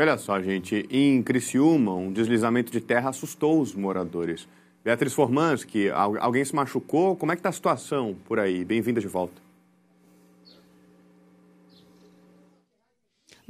olha só, gente, em Criciúma, um deslizamento de terra assustou os moradores. Beatriz Formanski, alguém se machucou? Como é que está a situação por aí? Bem-vinda de volta.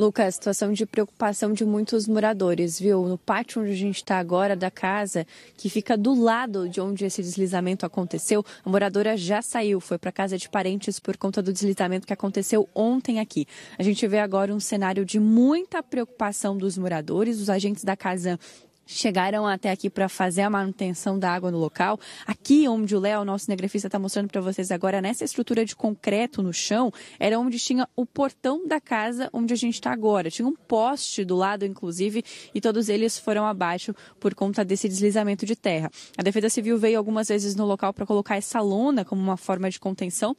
Lucas, situação de preocupação de muitos moradores, viu? No pátio onde a gente está agora da casa, que fica do lado de onde esse deslizamento aconteceu, a moradora já saiu, foi para casa de parentes por conta do deslizamento que aconteceu ontem aqui. A gente vê agora um cenário de muita preocupação dos moradores, os agentes da casa chegaram até aqui para fazer a manutenção da água no local. Aqui onde o Léo, nosso cinegrafista, está mostrando para vocês agora, nessa estrutura de concreto no chão, era onde tinha o portão da casa onde a gente está agora. Tinha um poste do lado, inclusive, e todos eles foram abaixo por conta desse deslizamento de terra. A Defesa Civil veio algumas vezes no local para colocar essa lona como uma forma de contenção,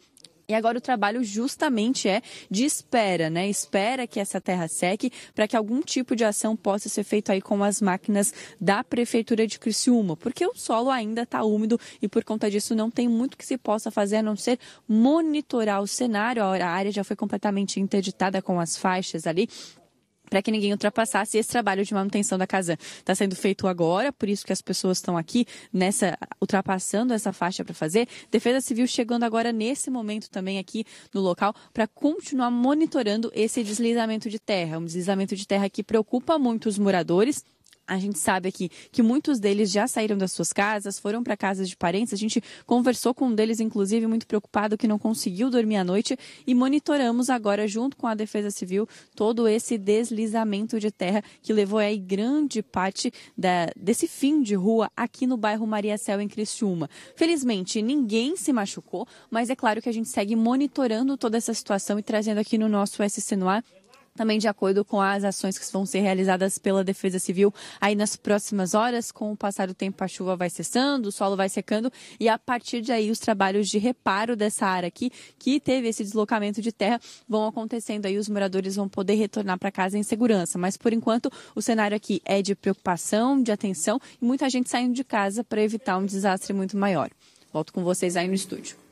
e agora o trabalho justamente é de espera, né? Espera que essa terra seque para que algum tipo de ação possa ser feito aí com as máquinas da Prefeitura de Criciúma, porque o solo ainda está úmido e por conta disso não tem muito que se possa fazer a não ser monitorar o cenário. A área já foi completamente interditada com as faixas ali para que ninguém ultrapassasse. esse trabalho de manutenção da casa está sendo feito agora, por isso que as pessoas estão aqui nessa ultrapassando essa faixa para fazer. Defesa Civil chegando agora nesse momento também aqui no local para continuar monitorando esse deslizamento de terra, um deslizamento de terra que preocupa muito os moradores a gente sabe aqui que muitos deles já saíram das suas casas, foram para casas de parentes. A gente conversou com um deles, inclusive, muito preocupado que não conseguiu dormir à noite e monitoramos agora, junto com a Defesa Civil, todo esse deslizamento de terra que levou aí grande parte da, desse fim de rua aqui no bairro Maria Céu, em Criciúma. Felizmente, ninguém se machucou, mas é claro que a gente segue monitorando toda essa situação e trazendo aqui no nosso SC no também de acordo com as ações que vão ser realizadas pela Defesa Civil aí nas próximas horas. Com o passar do tempo, a chuva vai cessando, o solo vai secando e a partir de aí os trabalhos de reparo dessa área aqui, que teve esse deslocamento de terra, vão acontecendo aí. Os moradores vão poder retornar para casa em segurança. Mas por enquanto, o cenário aqui é de preocupação, de atenção e muita gente saindo de casa para evitar um desastre muito maior. Volto com vocês aí no estúdio.